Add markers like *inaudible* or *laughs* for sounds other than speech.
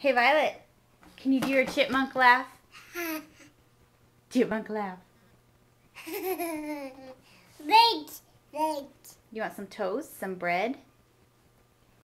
Hey, Violet, can you do your chipmunk laugh? *laughs* chipmunk laugh. Wait, wait. You want some toast, some bread?